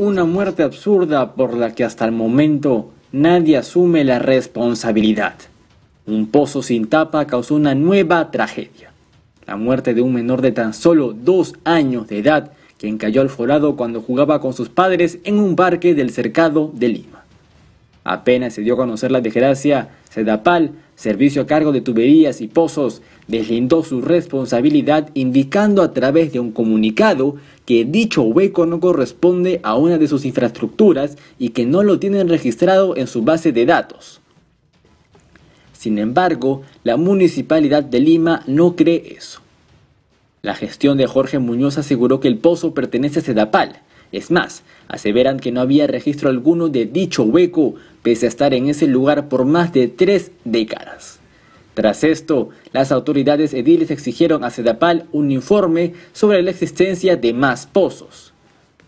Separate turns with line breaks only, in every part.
una muerte absurda por la que hasta el momento nadie asume la responsabilidad. Un pozo sin tapa causó una nueva tragedia. La muerte de un menor de tan solo dos años de edad, quien cayó al forado cuando jugaba con sus padres en un parque del cercado de Lima. Apenas se dio a conocer la desgracia, Sedapal, servicio a cargo de tuberías y pozos, deslindó su responsabilidad indicando a través de un comunicado que dicho hueco no corresponde a una de sus infraestructuras y que no lo tienen registrado en su base de datos. Sin embargo, la Municipalidad de Lima no cree eso. La gestión de Jorge Muñoz aseguró que el pozo pertenece a Sedapal, es más, aseveran que no había registro alguno de dicho hueco, pese a estar en ese lugar por más de tres décadas. Tras esto, las autoridades ediles exigieron a Cedapal un informe sobre la existencia de más pozos.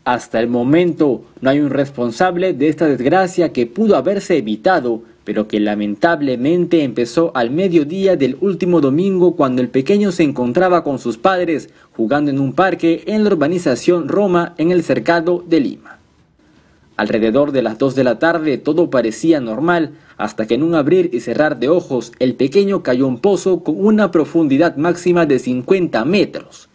Hasta el momento no hay un responsable de esta desgracia que pudo haberse evitado pero que lamentablemente empezó al mediodía del último domingo cuando el pequeño se encontraba con sus padres jugando en un parque en la urbanización Roma en el cercado de Lima. Alrededor de las 2 de la tarde todo parecía normal, hasta que en un abrir y cerrar de ojos el pequeño cayó en pozo con una profundidad máxima de 50 metros.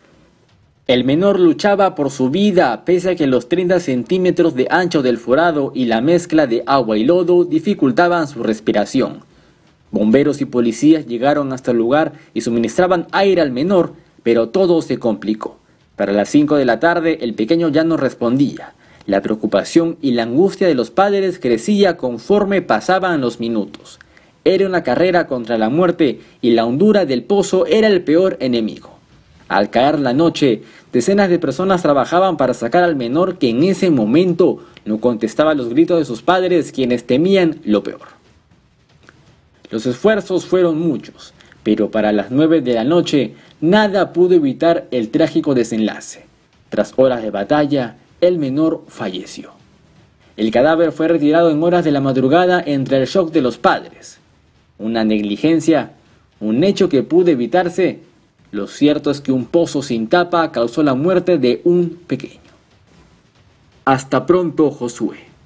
El menor luchaba por su vida, pese a que los 30 centímetros de ancho del forado y la mezcla de agua y lodo dificultaban su respiración. Bomberos y policías llegaron hasta el lugar y suministraban aire al menor, pero todo se complicó. Para las 5 de la tarde el pequeño ya no respondía. La preocupación y la angustia de los padres crecía conforme pasaban los minutos. Era una carrera contra la muerte y la hondura del pozo era el peor enemigo. Al caer la noche, decenas de personas trabajaban para sacar al menor que en ese momento no contestaba los gritos de sus padres quienes temían lo peor. Los esfuerzos fueron muchos, pero para las nueve de la noche nada pudo evitar el trágico desenlace. Tras horas de batalla, el menor falleció. El cadáver fue retirado en horas de la madrugada entre el shock de los padres. Una negligencia, un hecho que pudo evitarse lo cierto es que un pozo sin tapa causó la muerte de un pequeño. Hasta pronto, Josué.